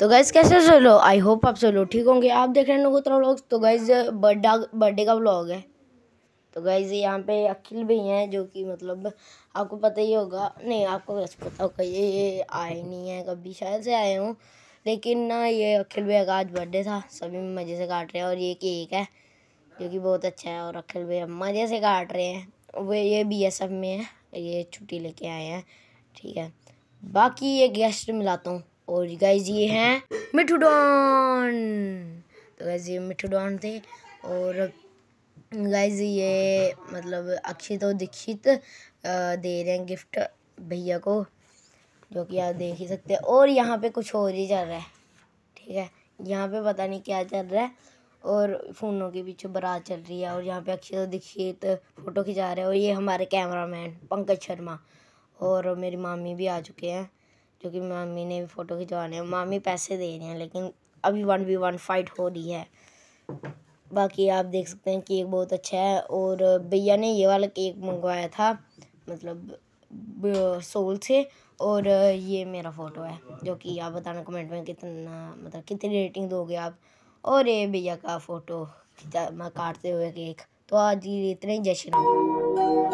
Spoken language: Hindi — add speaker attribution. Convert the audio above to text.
Speaker 1: तो गैस कैसे चलो आई होप आप चलो ठीक होंगे आप देख रहे हैं उतना व्लॉग तो गैस बर्थडा बर्थडे का व्लॉग है तो गैस यहाँ पे अखिल भी हैं जो कि मतलब आपको पता ही होगा नहीं आपको कैसे पता होगा ये ये आए नहीं है कभी शायद से आए हूँ लेकिन ना ये अखिल भैया का आज बर्थडे था सभी मज़े से काट रहे हैं और ये केक है जो कि बहुत अच्छा है और अखिल भैया मज़े से काट रहे हैं वो ये बी एस एफ में है ये छुट्टी लेके आए हैं ठीक है बाकी ये गेस्ट मिलाता हूँ और गाइज ये हैं मिठूडॉन तो गाइज ये मिठूडॉन थे और गाइज ये मतलब अक्षित और दीक्षित दे रहे हैं गिफ्ट भैया को जो कि आप देख ही सकते हैं और यहाँ पे कुछ और ही चल रहा है ठीक है यहाँ पे पता नहीं क्या चल रहा है और फ़ोनों के पीछे बारात चल रही है और यहाँ पे अक्षय दीक्षित फ़ोटो खिंचा रहे हैं और ये हमारे कैमरामैन पंकज शर्मा और मेरी मामी भी आ चुके हैं क्योंकि मम्मी ने भी फ़ोटो खिंचवाने मामी पैसे दे रहे हैं लेकिन अभी वन वी वन फाइट हो रही है बाकी आप देख सकते हैं केक बहुत अच्छा है और भैया ने ये वाला केक मंगवाया था मतलब सोल से और ये मेरा फ़ोटो है जो कि आप बताना कमेंट में कितना मतलब कितनी रेटिंग दोगे आप और ये भैया का फ़ोटो मैं काटते हुए केक तो आज इतना ही जश्न